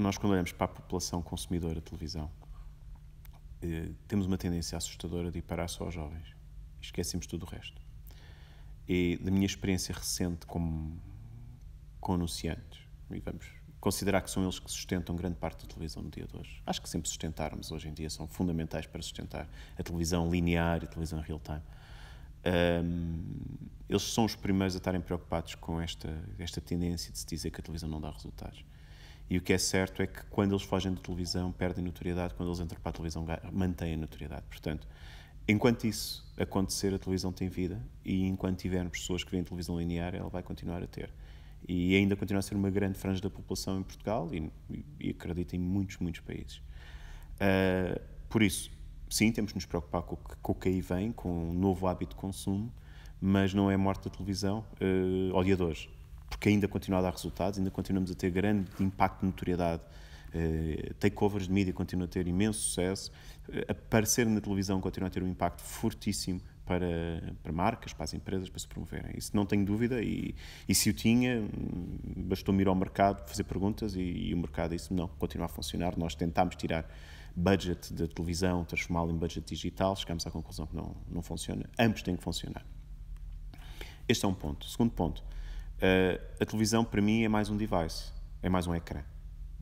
nós quando olhamos para a população consumidora de televisão, eh, temos uma tendência assustadora de ir parar só aos jovens. Esquecemos tudo o resto. E da minha experiência recente como com anunciantes, e vamos considerar que são eles que sustentam grande parte da televisão no dia de hoje. Acho que sempre sustentarmos hoje em dia são fundamentais para sustentar a televisão linear e a televisão real-time. Um, eles são os primeiros a estarem preocupados com esta, esta tendência de se dizer que a televisão não dá resultados. E o que é certo é que quando eles fogem da televisão perdem notoriedade, quando eles entram para a televisão mantêm a notoriedade. Portanto, enquanto isso acontecer, a televisão tem vida e enquanto tivermos pessoas que veem televisão linear, ela vai continuar a ter. E ainda continua a ser uma grande franja da população em Portugal e, e acredito em muitos, muitos países. Uh, por isso, sim, temos de nos preocupar com, com o que aí vem, com o um novo hábito de consumo, mas não é morte da televisão, uh, ah, olhadores porque ainda continua a dar resultados, ainda continuamos a ter grande impacto de notoriedade. Uh, takeovers de mídia continuam a ter imenso sucesso, uh, aparecer na televisão continua a ter um impacto fortíssimo para, para marcas, para as empresas, para se promoverem. Isso não tenho dúvida e, e se o tinha, hum, bastou-me ir ao mercado, fazer perguntas e, e o mercado disse não, continua a funcionar. Nós tentámos tirar budget da televisão, transformá-lo em budget digital, chegámos à conclusão que não, não funciona. Ambos têm que funcionar. Este é um ponto. Segundo ponto, Uh, a televisão, para mim, é mais um device, é mais um ecrã.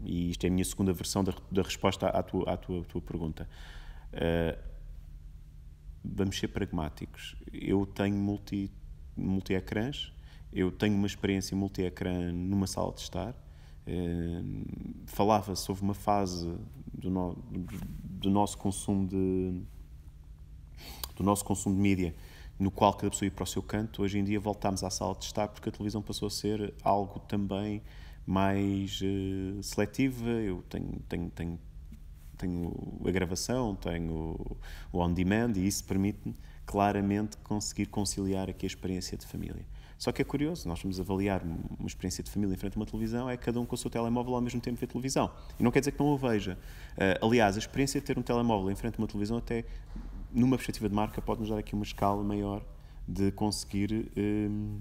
E isto é a minha segunda versão da, da resposta à tua, à tua, à tua pergunta. Uh, vamos ser pragmáticos. Eu tenho multi, multi ecrãs, eu tenho uma experiência multi-ecrã numa sala de estar. Uh, Falava-se, houve uma fase do, no, do nosso consumo de do nosso consumo de mídia no qual cada pessoa ia para o seu canto. Hoje em dia voltámos à sala de estar porque a televisão passou a ser algo também mais uh, seletiva. Eu tenho, tenho, tenho, tenho a gravação, tenho o on-demand e isso permite-me claramente conseguir conciliar aqui a experiência de família. Só que é curioso, nós vamos avaliar uma experiência de família em frente a uma televisão, é cada um com o seu telemóvel ao mesmo tempo ver televisão. E não quer dizer que não o veja. Uh, aliás, a experiência de ter um telemóvel em frente a uma televisão até numa perspectiva de marca, pode-nos dar aqui uma escala maior de conseguir um,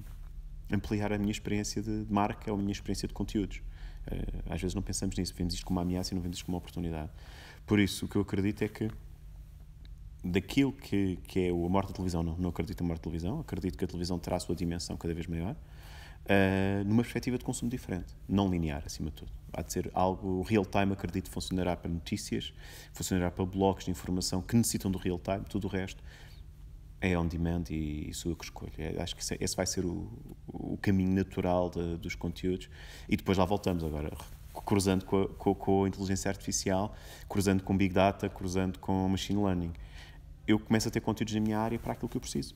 ampliar a minha experiência de, de, marca ou a minha experiência de conteúdos. Uh, às vezes não pensamos nisso, vemos isto como uma ameaça e não vemos isto como uma oportunidade. Por isso, o que eu acredito é que daquilo que, que é o amor da televisão, não, não acredito na amor da televisão, acredito que a televisão terá a sua dimensão cada vez maior uh, numa perspectiva de consumo diferente, não linear, acima de tudo. Há de ser algo real-time, acredito, funcionará para notícias, funcionará para blogs de informação que necessitam do real-time, tudo o resto é on demand e sua eu que escolho. É, acho que é, esse vai ser o, o caminho natural de, dos conteúdos. E depois lá voltamos agora, cruzando com a, com, com a, inteligência artificial, cruzando com Big Data, cruzando com Machine Learning. Eu começo a ter conteúdos na minha área para aquilo que eu preciso.